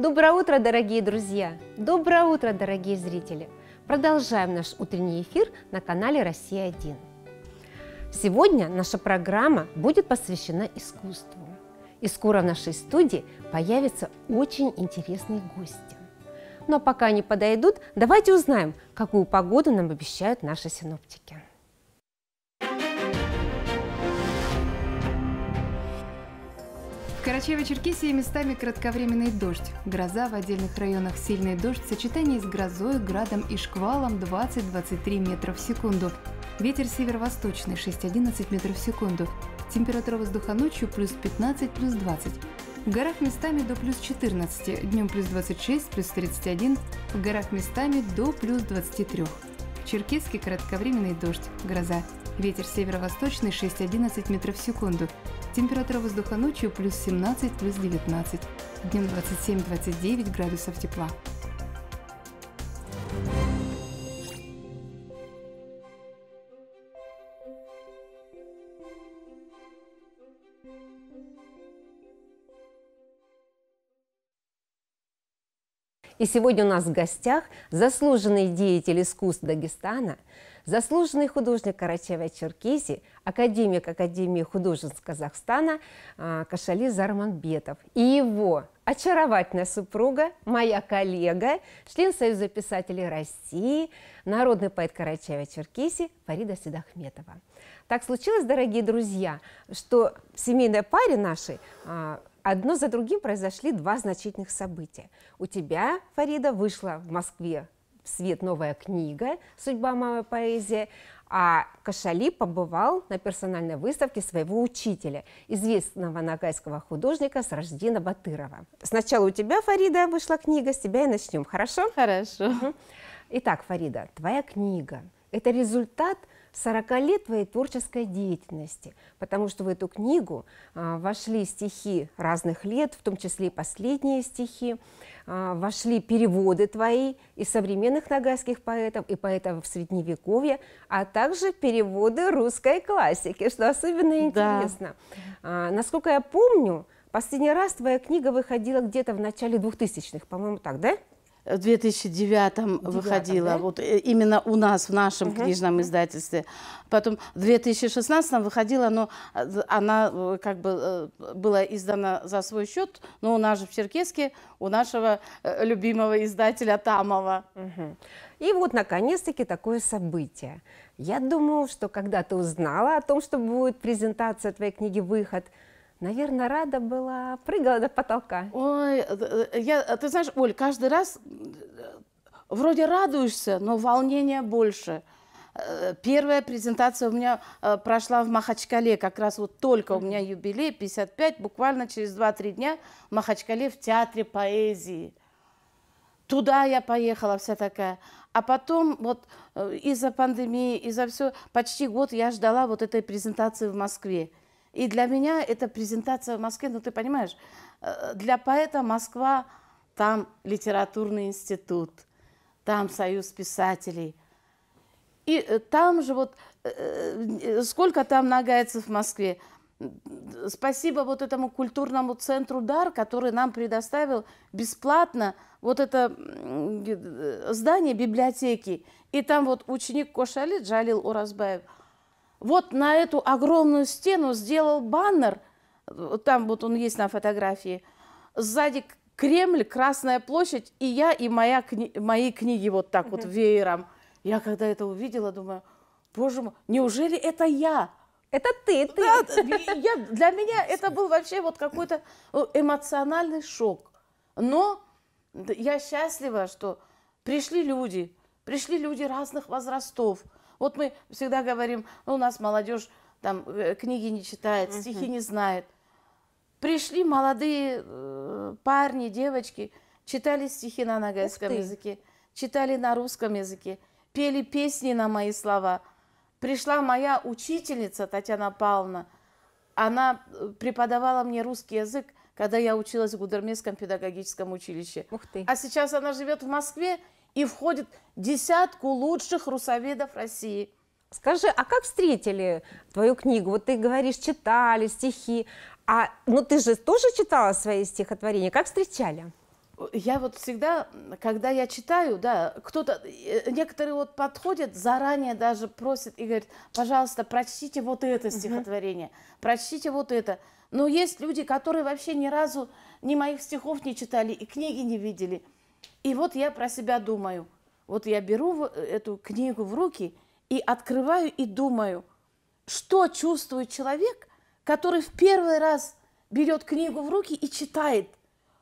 Доброе утро, дорогие друзья! Доброе утро, дорогие зрители! Продолжаем наш утренний эфир на канале «Россия-1». Сегодня наша программа будет посвящена искусству. И скоро в нашей студии появятся очень интересные гости. Но пока они подойдут, давайте узнаем, какую погоду нам обещают наши синоптики. Карачаево-Черкесии местами кратковременный дождь. Гроза в отдельных районах сильный дождь в сочетании с грозой, градом и шквалом 20-23 метров в секунду. Ветер северо-восточный 6-11 метров в секунду. Температура воздуха ночью плюс 15, плюс 20. В горах местами до плюс 14, днем плюс 26, плюс 31, в горах местами до плюс 23. Черкесский кратковременный дождь, гроза. Ветер северо-восточный 6-11 метров в секунду. Температура воздуха ночью плюс 17, плюс 19, днем 27-29 градусов тепла. И сегодня у нас в гостях заслуженный деятель искусств Дагестана, заслуженный художник Карачаева-Черкесии, академик Академии художеств Казахстана а, Кашали Зарманбетов и его очаровательная супруга, моя коллега, член Союза писателей России, народный поэт Карачаева-Черкесии Фарида Седахметова. Так случилось, дорогие друзья, что семейная семейной паре нашей а, Одно за другим произошли два значительных события. У тебя, Фарида, вышла в Москве в свет новая книга «Судьба мамы поэзии», а Кашали побывал на персональной выставке своего учителя, известного нагайского художника Сраждина Батырова. Сначала у тебя, Фарида, вышла книга, с тебя и начнем, хорошо? Хорошо. Итак, Фарида, твоя книга – это результат – 40 лет твоей творческой деятельности, потому что в эту книгу а, вошли стихи разных лет, в том числе и последние стихи, а, вошли переводы твои и современных нагайских поэтов, и поэтов в средневековье, а также переводы русской классики, что особенно интересно. Да. насколько я помню, последний раз твоя книга выходила где-то в начале 2000-х, по-моему, так, да? в 2009 выходила, да? вот э, именно у нас, в нашем угу. книжном издательстве. Потом в 2016 выходила, но э, она э, как бы была издана за свой счет, но у нас же в Черкеске, у нашего любимого издателя Тамова. Угу. И вот, наконец-таки, такое событие. Я думаю, что когда ты узнала о том, что будет презентация твоей книги «Выход», Наверное, рада была, прыгала до потолка. Ой, э, э, я, э, ты знаешь, Оль, каждый раз вроде радуешься, но волнения больше. Первая презентация у меня прошла в Махачкале, как раз вот только у меня юбилей, 55, буквально через 2-3 дня в Махачкале в Театре поэзии. Туда я поехала вся такая. А потом вот из-за пандемии, из-за всего, почти год я ждала вот этой презентации в Москве. И для меня эта презентация в Москве, ну ты понимаешь, э, для поэта Москва, там литературный институт, там союз писателей. И э, там же вот, э, сколько там нагайцев в Москве. Спасибо вот этому культурному центру «Дар», который нам предоставил бесплатно вот это здание библиотеки. И там вот ученик Кошалит Джалил Уразбаев – вот на эту огромную стену сделал баннер, э, там вот он есть на фотографии, сзади Кремль, Красная площадь, и я, и моя кни мои книги вот так вот веером. Я когда это увидела, думаю, боже мой, неужели это я? Это ты, ты. Да, я, для меня это был вообще вот какой-то э, эмоциональный шок. Но я счастлива, что пришли люди, пришли люди разных возрастов, вот мы всегда говорим, ну, у нас молодежь там э, книги не читает, стихи не знает. Пришли молодые э, парни, девочки, читали стихи на нагайском языке, читали на русском языке, пели песни на мои слова. Пришла моя учительница Татьяна Павловна, она э, преподавала мне русский язык, когда я училась в Гудермесском педагогическом училище. Ух ты. А сейчас она живет в Москве и входит в десятку лучших русоведов России. Скажи, а как встретили твою книгу? Вот ты говоришь, читали стихи, а ну ты же тоже читала свои стихотворения. Как встречали? Я вот всегда, когда я читаю, да, кто-то, э, некоторые вот подходят, заранее даже просят и говорят, пожалуйста, прочтите вот это стихотворение, угу. прочтите вот это. Но есть люди, которые вообще ни разу ни моих стихов не читали и книги не видели. И вот я про себя думаю. Вот я беру эту книгу в руки и открываю и думаю, что чувствует человек, который в первый раз берет книгу в руки и читает.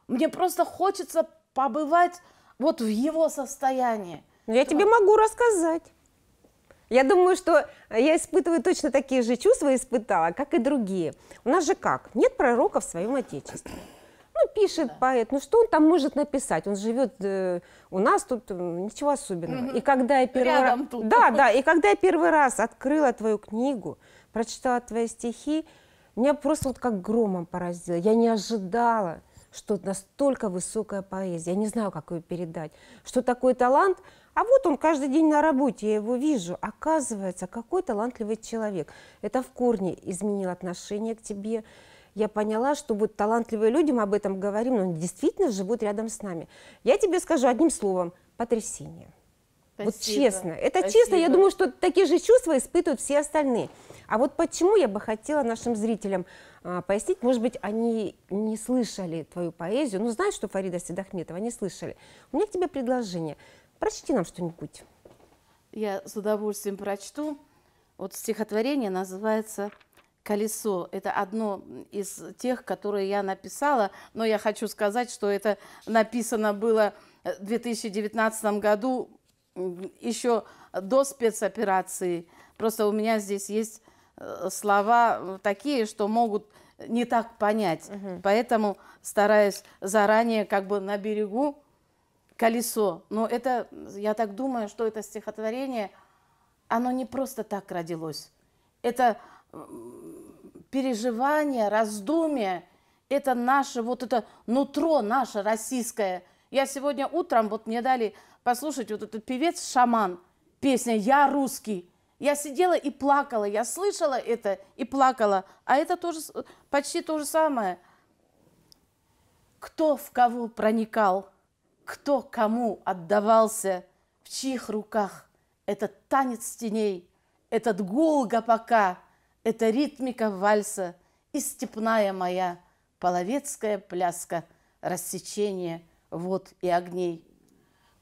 Мне просто хочется побывать вот в его состоянии. Но я тебе могу рассказать. Я думаю, что я испытываю точно такие же чувства, испытала, как и другие. У нас же как? Нет пророков в своем Отечестве пишет да. поэт, ну что он там может написать? Он живет э, у нас тут, э, ничего особенного. Угу. И когда я первый Рядом раз... Тут. Да, да, и когда я первый раз открыла твою книгу, прочитала твои стихи, меня просто вот как громом поразило. Я не ожидала, что настолько высокая поэзия. Я не знаю, как ее передать. Что такой талант? А вот он каждый день на работе, я его вижу. Оказывается, какой талантливый человек. Это в корне изменило отношение к тебе я поняла, что вот талантливые люди, мы об этом говорим, но они действительно живут рядом с нами. Я тебе скажу одним словом, потрясение. Спасибо. Вот честно. Это Спасибо. честно. Я думаю, что такие же чувства испытывают все остальные. А вот почему я бы хотела нашим зрителям а, пояснить, может быть, они не слышали твою поэзию, ну, знают, что Фарида Седахметова, не слышали. У меня к тебе предложение. Прочти нам что-нибудь. Я с удовольствием прочту. Вот стихотворение называется колесо. Это одно из тех, которые я написала, но я хочу сказать, что это написано было э, в 2019 году, еще до спецоперации. Просто у меня здесь есть э, слова э, такие, что могут не так понять. Угу. Поэтому стараюсь заранее как бы на берегу колесо. Но это, я так думаю, что это стихотворение, оно не просто так родилось. Это переживания, раздумия, это наше, вот это нутро наше российское. Я сегодня утром, вот мне дали послушать вот этот певец «Шаман», песня «Я русский». Я сидела и плакала, я слышала это и плакала. А это тоже, почти то же самое. Кто в кого проникал, кто кому отдавался, в чьих руках этот танец теней, этот гул гопака – это ритмика вальса и степная моя половецкая пляска, рассечение вод и огней.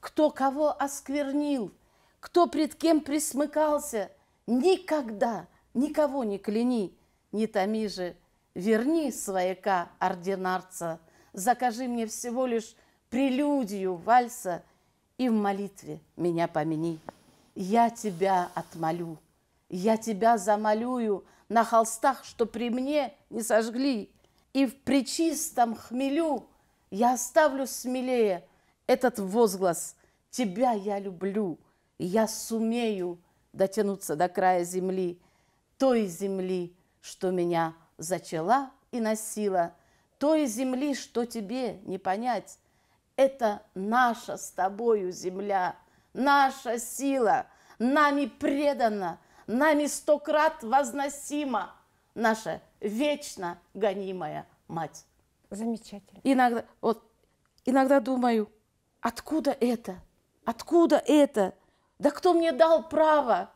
Кто кого осквернил, кто пред кем присмыкался, никогда никого не кляни, не томи же, верни свояка ординарца, закажи мне всего лишь прелюдию вальса и в молитве меня помяни. Я тебя отмолю. Я тебя замолюю на холстах, что при мне не сожгли, И в причистом хмелю я оставлю смелее этот возглас «Тебя я люблю, я сумею дотянуться до края земли, той земли, что меня зачала и носила, той земли, что тебе не понять. Это наша с тобою земля, наша сила, нами предана – нами стократ возносима наша вечно гонимая мать. Замечательно. Иногда, вот, иногда думаю, откуда это? Откуда это? Да кто мне дал право?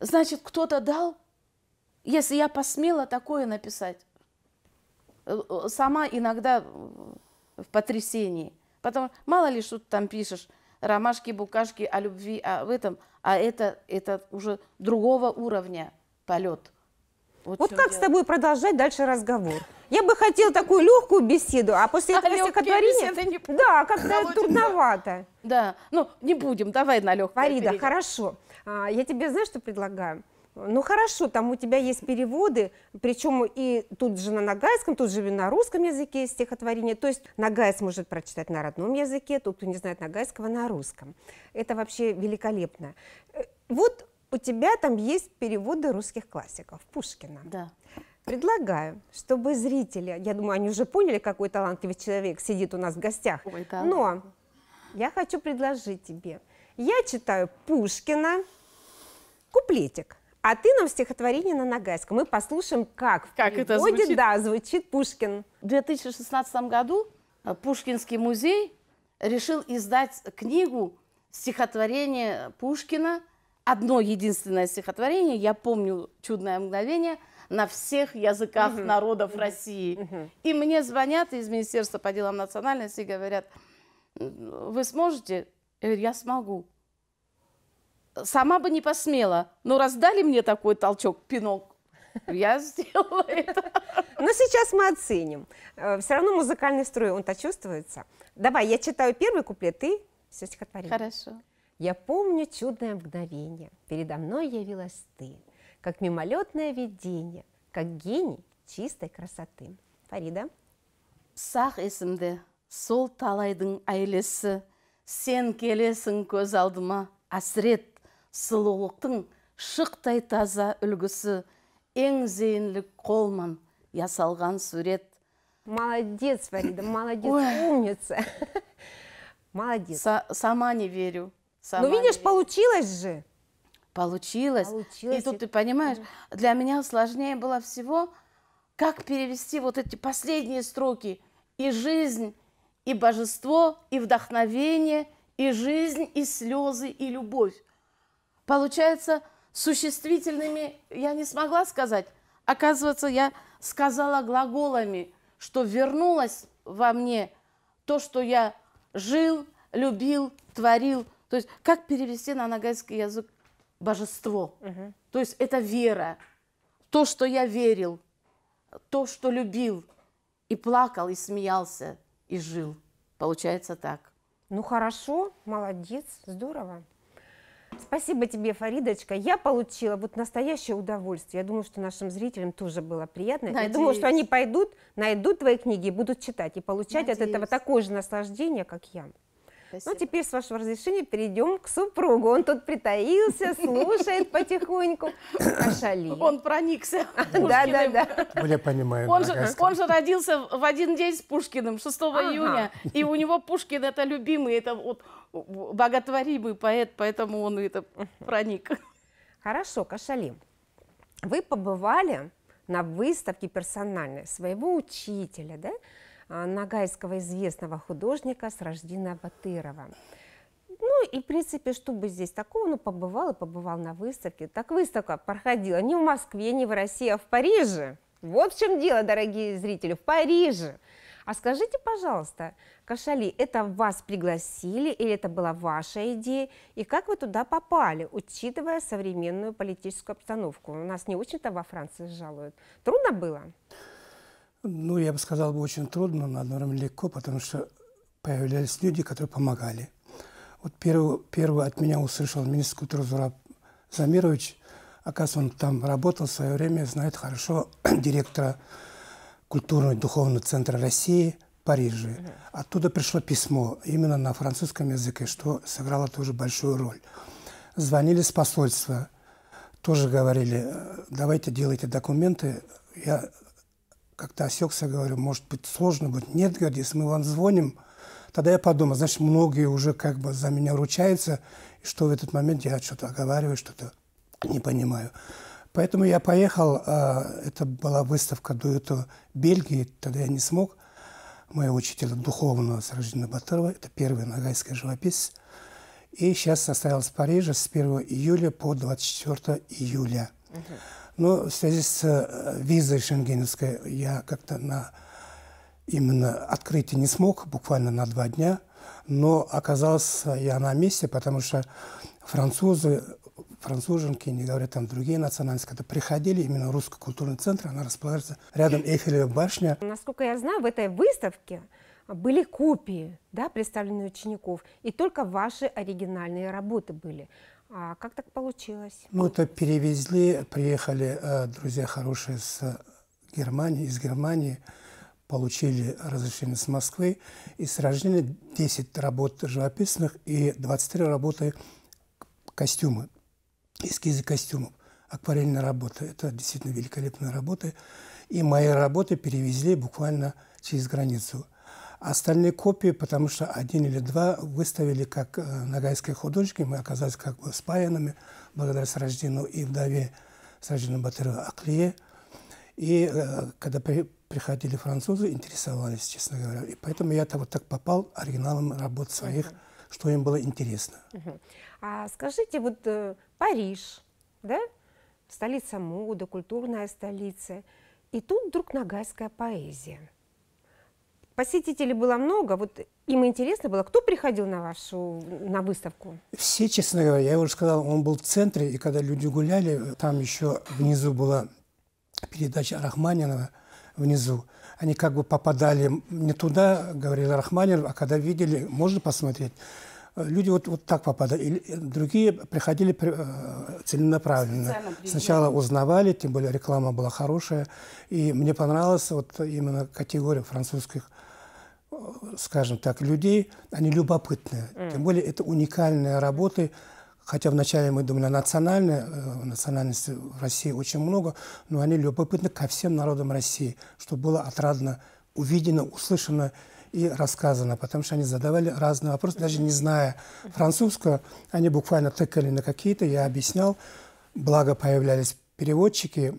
Значит, кто-то дал, если я посмела такое написать. Э, э, сама иногда в потрясении. Потому мало ли что ты там пишешь ромашки, букашки, о любви, о в этом, а это, это уже другого уровня полет. Вот, вот как дело. с тобой продолжать дальше разговор? Я бы хотела такую легкую беседу, а после а этого а стихотворения... Не... Да, как-то трудновато. Да, ну не будем, давай на легкую. Фарида, хорошо. А, я тебе, знаешь, что предлагаю? Ну хорошо, там у тебя есть переводы, причем и тут же на нагайском, тут же на русском языке есть стихотворение. То есть нагайс может прочитать на родном языке, тот, кто не знает нагайского, на русском. Это вообще великолепно. Э, вот у тебя там есть переводы русских классиков Пушкина. Да. Предлагаю, чтобы зрители, я думаю, они уже поняли, какой талантливый человек сидит у нас в гостях. Ой, да. Но я хочу предложить тебе. Я читаю Пушкина куплетик. А ты нам стихотворение на Ногайском. Мы послушаем, как, как это звучит. Да, звучит Пушкин. В 2016 году э, Пушкинский музей решил издать книгу стихотворение Пушкина. Одно единственное стихотворение, я помню «Чудное мгновение», на всех языках угу. народов угу. России. Угу. И мне звонят из Министерства по делам национальности и говорят, вы сможете? Я говорю, я смогу сама бы не посмела, но ну, раздали мне такой толчок, пинок, я сделала это. Но сейчас мы оценим. Э, все равно музыкальный строй, он-то чувствуется. Давай, я читаю первый куплет, ты все стихотворение. Хорошо. Я помню чудное мгновение, передо мной явилась ты, как мимолетное видение, как гений чистой красоты. Фарида. Сақ есімде сол талайдың айлесі, сен келесің көз алдыма, әсірет сұлулықтың шықтай таза үлгісі ең зейінлік қолмен ясалған сурет молодец фарида молодец умница молодец Са сама не верю сама ну видишь не получилось же получилось. получилось и тут ты понимаешь для меня сложнее было всего как перевести вот эти последние строки и жизнь и божество и вдохновение и жизнь и слезы и любовь Получается, существительными я не смогла сказать. Оказывается, я сказала глаголами, что вернулось во мне то, что я жил, любил, творил. То есть как перевести на нагайский язык божество? Угу. То есть это вера, то, что я верил, то, что любил, и плакал, и смеялся, и жил. Получается так. Ну хорошо, молодец, здорово. Спасибо тебе, Фаридочка. Я получила вот настоящее удовольствие. Я думаю, что нашим зрителям тоже было приятно. Надеюсь. Я думаю, что они пойдут, найдут твои книги будут читать и получать Надеюсь. от этого такое же наслаждение, как я. Спасибо. Ну, теперь, с вашего разрешения, перейдем к супругу. Он тут притаился, слушает потихоньку. Кошали. Он проникся Да, да, да. Ну, я понимаю. Он же, родился в один день с Пушкиным, 6 июня. И у него Пушкин это любимый, это вот боготворимый поэт, поэтому он это проник. Хорошо, Кашали. Вы побывали на выставке персональной своего учителя, да? Э, нагайского известного художника Сраждина Батырова. Ну и, в принципе, что бы здесь такого, ну, побывал и побывал на выставке. Так выставка проходила не в Москве, не в России, а в Париже. Вот в чем дело, дорогие зрители, в Париже. А скажите, пожалуйста, Кашали, это вас пригласили или это была ваша идея? И как вы туда попали, учитывая современную политическую обстановку? У нас не очень-то во Франции жалуют. Трудно было? ну, я бы сказал, было очень трудно, но одновременно легко, потому что появлялись люди, которые помогали. Вот первый, первый от меня услышал министр культуры Зураб Замирович. Оказывается, он там работал в свое время, знает хорошо директора культурного и духовного центра России в Париже. Оттуда пришло письмо именно на французском языке, что сыграло тоже большую роль. Звонили с посольства, тоже говорили, «Э, давайте делайте документы, я как-то осекся, говорю, может быть, сложно будет. Нет, говорит, если мы вам звоним, тогда я подумал, значит, многие уже как бы за меня ручаются, и что в этот момент я что-то оговариваю, что-то не понимаю. Поэтому я поехал, а, это была выставка дуэта Бельгии, тогда я не смог. Моего учителя духовного Сражина Батырова, это первый нагайская живопись. И сейчас состоялась в Париже с 1 июля по 24 июля. Uh-huh. Но ну, в связи с э, визой шенгеновской я как-то на именно открытие не смог, буквально на два дня. Но оказался я на месте, потому что французы, француженки, не говоря там другие национальности, когда приходили, именно Русский культурный центр, она располагается рядом Эйфелева башня. Насколько я знаю, в этой выставке были копии, да, представленные учеников, и только ваши оригинальные работы были. А как так получилось? Ну, это перевезли, приехали э, друзья хорошие с э, Германии, из Германии, получили разрешение с Москвы, и с рождения 10 работ живописных и 23 работы костюмы, эскизы костюмов, акварельная работа. Это действительно великолепные работы. И мои работы перевезли буквально через границу – Остальные копии, потому что один или два выставили как э, нагайские художники, мы оказались как бы спаянными благодаря Сраждину и вдове Сраждину Батырова Аклие. И э, когда при, приходили французы, интересовались, честно говоря. И поэтому я-то вот так попал оригиналом работ своих, uh -huh. что им было интересно. Uh -huh. А скажите, вот э, Париж, да? Столица моды, культурная столица. И тут вдруг нагайская поэзия – Посетителей было много, вот им интересно было, кто приходил на вашу на выставку? Все, честно говоря, я уже сказал, он был в центре, и когда люди гуляли, там еще внизу была передача Рахманинова, внизу. Они как бы попадали не туда, говорил Рахманинов, а когда видели, можно посмотреть. Люди вот, вот так попадали. И другие приходили э, целенаправленно. Сначала узнавали, тем более реклама была хорошая. И мне понравилась вот именно категория французских скажем так, людей, они любопытные. Mm. Тем более это уникальные работы, хотя вначале мы думали национальные э, национальности в России очень много, но они любопытны ко всем народам России, что было отрадно увидено, услышано и рассказано, потому что они задавали разные вопросы, даже не зная французского, они буквально тыкали на какие-то, я объяснял, благо появлялись переводчики,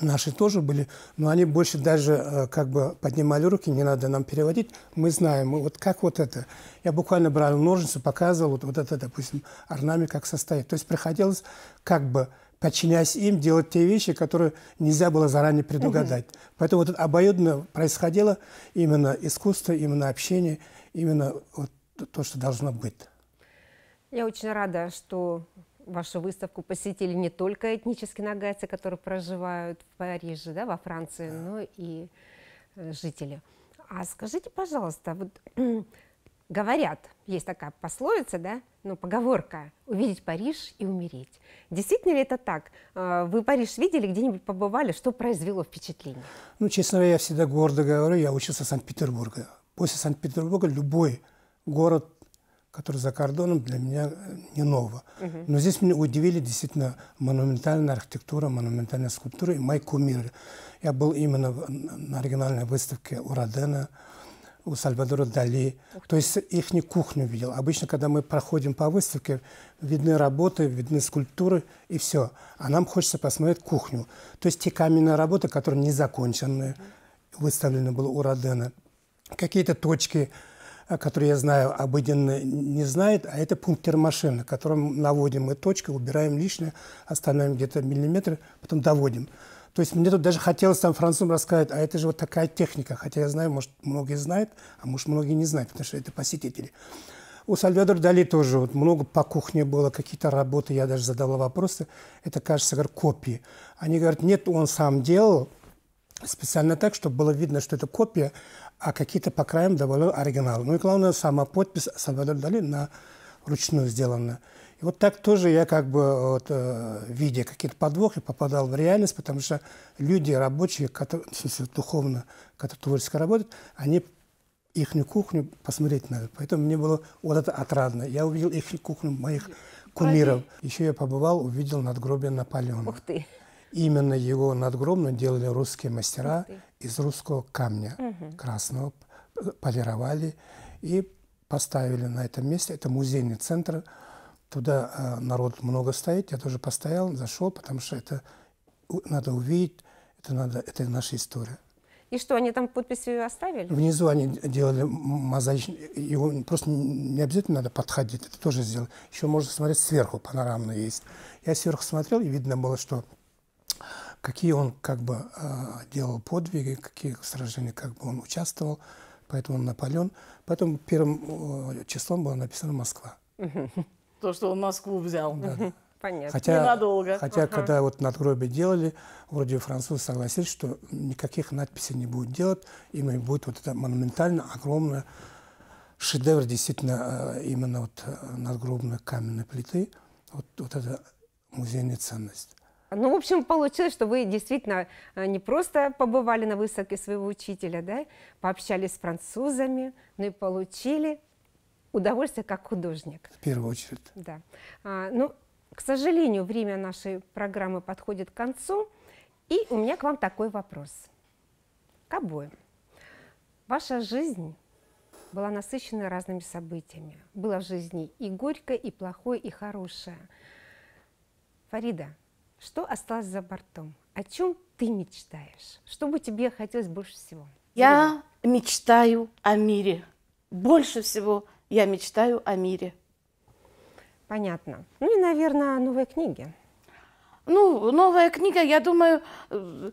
наши тоже были, но они больше даже э, как бы поднимали руки, не надо нам переводить, мы знаем, вот как вот это. Я буквально брал ножницы, показывал, вот, вот это, допустим, орнамент как состоит. То есть приходилось как бы подчиняясь им, делать те вещи, которые нельзя было заранее предугадать. Угу. Поэтому вот это обоюдно происходило именно искусство, именно общение, именно вот то, что должно быть. Я очень рада, что вашу выставку посетили не только этнические нагайцы, которые проживают в Париже, да, во Франции, но и э, жители. А скажите, пожалуйста, вот говорят, есть такая пословица, да, ну, поговорка «увидеть Париж и умереть». Действительно ли это так? Э, вы Париж видели, где-нибудь побывали? Что произвело впечатление? Ну, честно говоря, я всегда гордо говорю, я учился в Санкт-Петербурге. После Санкт-Петербурга любой город который за кордоном, для меня э, не ново. Угу. Но здесь меня удивили действительно монументальная архитектура, монументальная скульптура и мой кумир. Я был именно на оригинальной выставке у Родена, у Сальвадора Дали. То есть их не кухню видел. Обычно, когда мы проходим по выставке, видны работы, видны скульптуры и все. А нам хочется посмотреть кухню. То есть те каменные работы, которые незаконченные, угу. выставлены были у Родена. Какие-то точки, который я знаю, обыденно не знает, а это пунктир машины, которым наводим мы точку, убираем лишнее, оставляем где-то миллиметр, потом доводим. То есть мне тут даже хотелось там французам рассказать, а это же вот такая техника, хотя я знаю, может, многие знают, а может, многие не знают, потому что это посетители. У Сальвадора Дали тоже вот много по кухне было, какие-то работы, я даже задавал вопросы. Это, кажется, говорят, копии. Они говорят, нет, он сам делал, специально так, чтобы было видно, что это копия, а какие-то по краям довольно оригинал. Ну и главное, сама подпись Сальвадор Дали на ручную сделана. И вот так тоже я как бы, вот, э, видя какие-то подвохи, попадал в реальность, потому что люди рабочие, которые, в смысле, духовно, которые творчески работают, они их кухню посмотреть надо. Поэтому мне было вот это отрадно. Я увидел их кухню моих кумиров. Еще я побывал, увидел надгробие Наполеона. Ух ты! Именно его надгробную делали русские мастера из русского камня угу. красного, э, полировали и поставили на этом месте. Это музейный центр, туда э, народ много стоит. Я тоже постоял, зашел, потому что это надо увидеть, это, надо, это наша история. И что, они там подписи оставили? Внизу они делали мозаичный, его просто не обязательно надо подходить, это тоже сделали. Еще можно смотреть сверху, панорамно есть. Я сверху смотрел, и видно было, что какие он как бы а, делал подвиги, какие сражения как бы он участвовал, поэтому он Наполеон. Поэтому первым э, числом было написано Москва. То, что он Москву взял. Да. Понятно. Хотя, Ненадолго. Хотя, ага. когда вот надгробие делали, вроде французы согласились, что никаких надписей не будут делать, именно будет вот это монументально огромное шедевр действительно э, именно вот э, надгробной каменной плиты. Вот, вот это музейная ценность. Ну, в общем, получилось, что вы действительно э, не просто побывали на высоте своего учителя, да, пообщались с французами, но ну и получили удовольствие как художник. В первую очередь. Да. А, ну, к сожалению, время нашей программы подходит к концу, и у меня к вам такой вопрос. К обоим. Ваша жизнь была насыщена разными событиями. Было в жизни и горькое, и плохое, и хорошее. Фарида, что осталось за бортом? О чем ты мечтаешь? Что бы тебе хотелось больше всего? Я Ирина. мечтаю о мире. Больше всего я мечтаю о мире. Понятно. Ну и, наверное, о новой книге. Ну, новая книга, я думаю, э,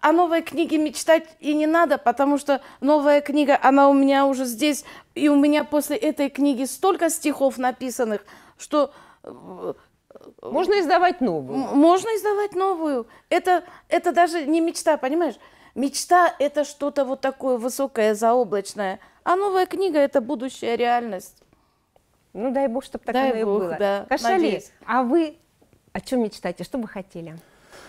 о новой книге мечтать и не надо, потому что новая книга, она у меня уже здесь, и у меня после этой книги столько стихов написанных, что э, можно издавать новую. Можно издавать новую. Это, это даже не мечта, понимаешь? Мечта – это что-то вот такое высокое, заоблачное. А новая книга – это будущая реальность. Ну, дай бог, чтобы так дай оно бог, и было. Да, Кашали, а вы о чем мечтаете? Что бы хотели?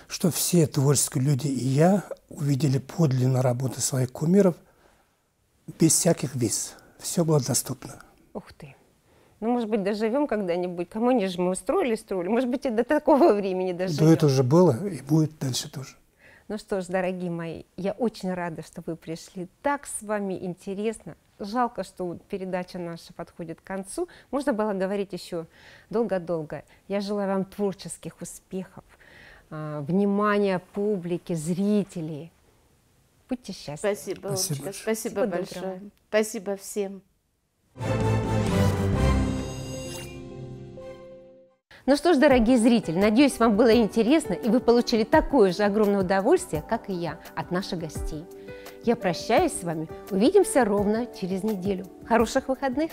Что все творческие люди и я увидели подлинно работы своих кумиров без всяких виз. Все было доступно. Ух ты. Ну, может быть, доживем когда-нибудь. Кому не же мы устроили, строили. Может быть, и до такого времени доживем. Да это уже было и будет дальше тоже. Ну что ж, дорогие мои, я очень рада, что вы пришли. Так с вами интересно. Жалко, что передача наша подходит к концу. Можно было говорить еще долго-долго. Я желаю вам творческих успехов, а, внимания публики, зрителей. Будьте счастливы. Спасибо, Спасибо, большое, Спасибо Всего большое. Доброго. Спасибо всем. Ну что ж, дорогие зрители, надеюсь, вам было интересно, и вы получили такое же огромное удовольствие, как и я, от наших гостей. Я прощаюсь с вами. Увидимся ровно через неделю. Хороших выходных!